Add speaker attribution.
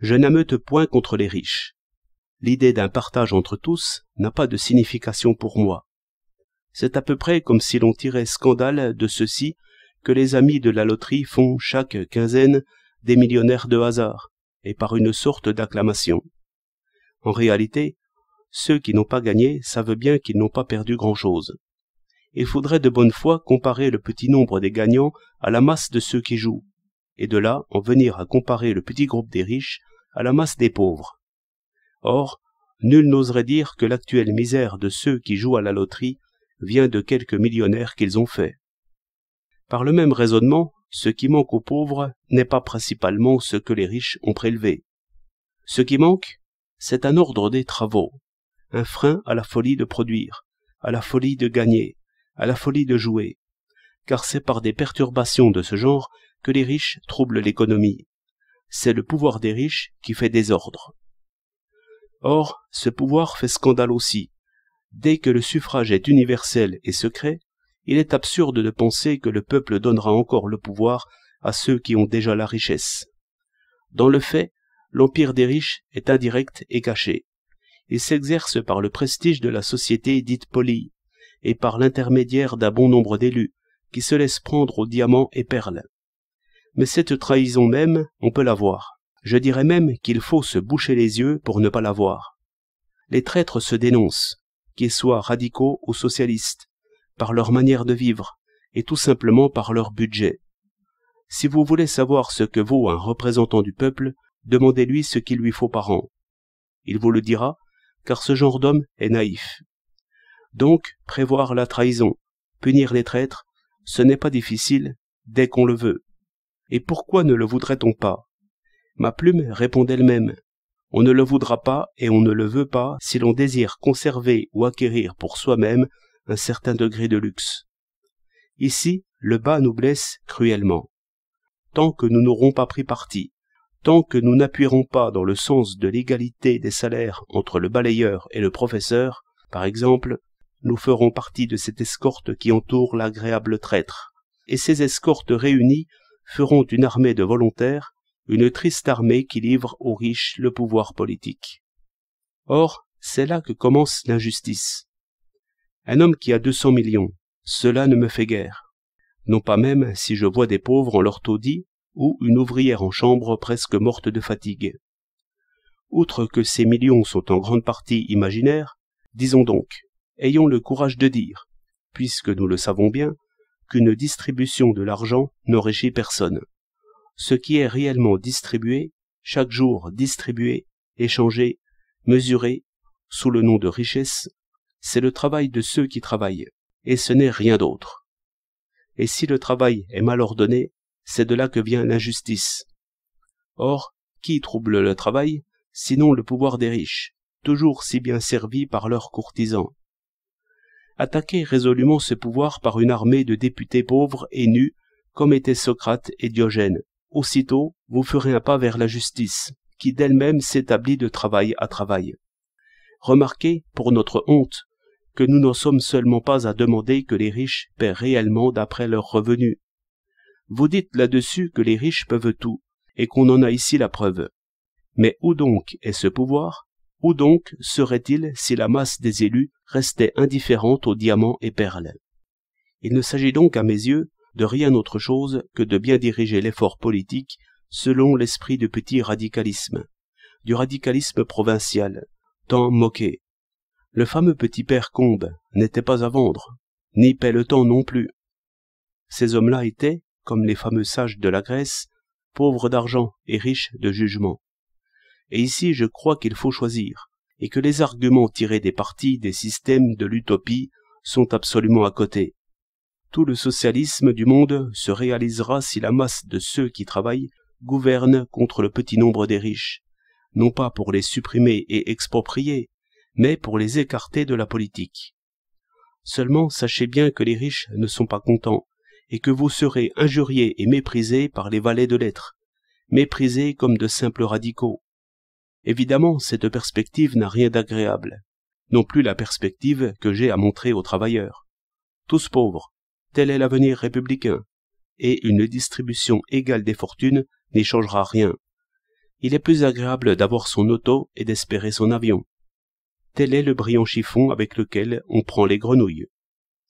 Speaker 1: je n'ameute point contre les riches. L'idée d'un partage entre tous n'a pas de signification pour moi. C'est à peu près comme si l'on tirait scandale de ceci que les amis de la loterie font chaque quinzaine des millionnaires de hasard, et par une sorte d'acclamation. En réalité, ceux qui n'ont pas gagné savent bien qu'ils n'ont pas perdu grand-chose. Il faudrait de bonne foi comparer le petit nombre des gagnants à la masse de ceux qui jouent, et de là en venir à comparer le petit groupe des riches à la masse des pauvres. Or, nul n'oserait dire que l'actuelle misère de ceux qui jouent à la loterie vient de quelques millionnaires qu'ils ont faits. Par le même raisonnement, ce qui manque aux pauvres n'est pas principalement ce que les riches ont prélevé. Ce qui manque, c'est un ordre des travaux, un frein à la folie de produire, à la folie de gagner, à la folie de jouer, car c'est par des perturbations de ce genre que les riches troublent l'économie, c'est le pouvoir des riches qui fait désordre. Or, ce pouvoir fait scandale aussi. Dès que le suffrage est universel et secret, il est absurde de penser que le peuple donnera encore le pouvoir à ceux qui ont déjà la richesse. Dans le fait, l'empire des riches est indirect et caché. Il s'exerce par le prestige de la société dite polie, et par l'intermédiaire d'un bon nombre d'élus, qui se laissent prendre aux diamants et perles mais cette trahison même, on peut la voir. Je dirais même qu'il faut se boucher les yeux pour ne pas la voir. Les traîtres se dénoncent, qu'ils soient radicaux ou socialistes, par leur manière de vivre, et tout simplement par leur budget. Si vous voulez savoir ce que vaut un représentant du peuple, demandez-lui ce qu'il lui faut par an. Il vous le dira, car ce genre d'homme est naïf. Donc, prévoir la trahison, punir les traîtres, ce n'est pas difficile dès qu'on le veut. Et pourquoi ne le voudrait-on pas Ma plume répond elle même On ne le voudra pas et on ne le veut pas si l'on désire conserver ou acquérir pour soi-même un certain degré de luxe. Ici, le bas nous blesse cruellement. Tant que nous n'aurons pas pris parti, tant que nous n'appuierons pas dans le sens de l'égalité des salaires entre le balayeur et le professeur, par exemple, nous ferons partie de cette escorte qui entoure l'agréable traître. Et ces escortes réunies feront une armée de volontaires une triste armée qui livre aux riches le pouvoir politique. Or, c'est là que commence l'injustice. Un homme qui a deux cents millions, cela ne me fait guère. Non pas même si je vois des pauvres en leur taudis ou une ouvrière en chambre presque morte de fatigue. Outre que ces millions sont en grande partie imaginaires, disons donc, ayons le courage de dire, puisque nous le savons bien, qu'une distribution de l'argent n'enrichit personne. Ce qui est réellement distribué, chaque jour distribué, échangé, mesuré, sous le nom de richesse, c'est le travail de ceux qui travaillent, et ce n'est rien d'autre. Et si le travail est mal ordonné, c'est de là que vient l'injustice. Or, qui trouble le travail, sinon le pouvoir des riches, toujours si bien servis par leurs courtisans Attaquez résolument ce pouvoir par une armée de députés pauvres et nus, comme étaient Socrate et Diogène. Aussitôt, vous ferez un pas vers la justice, qui d'elle-même s'établit de travail à travail. Remarquez, pour notre honte, que nous n'en sommes seulement pas à demander que les riches paient réellement d'après leurs revenus. Vous dites là-dessus que les riches peuvent tout, et qu'on en a ici la preuve. Mais où donc est ce pouvoir où donc serait-il si la masse des élus restait indifférente aux diamants et perles Il ne s'agit donc à mes yeux de rien autre chose que de bien diriger l'effort politique selon l'esprit du petit radicalisme, du radicalisme provincial, tant moqué. Le fameux petit père Combe n'était pas à vendre, ni Pelletan non plus. Ces hommes-là étaient, comme les fameux sages de la Grèce, pauvres d'argent et riches de jugement. Et ici je crois qu'il faut choisir, et que les arguments tirés des partis des systèmes de l'utopie sont absolument à côté. Tout le socialisme du monde se réalisera si la masse de ceux qui travaillent gouverne contre le petit nombre des riches, non pas pour les supprimer et exproprier, mais pour les écarter de la politique. Seulement sachez bien que les riches ne sont pas contents, et que vous serez injuriés et méprisés par les valets de lettres, méprisés comme de simples radicaux, Évidemment, cette perspective n'a rien d'agréable, non plus la perspective que j'ai à montrer aux travailleurs. Tous pauvres, tel est l'avenir républicain, et une distribution égale des fortunes n'y changera rien. Il est plus agréable d'avoir son auto et d'espérer son avion. Tel est le brillant chiffon avec lequel on prend les grenouilles.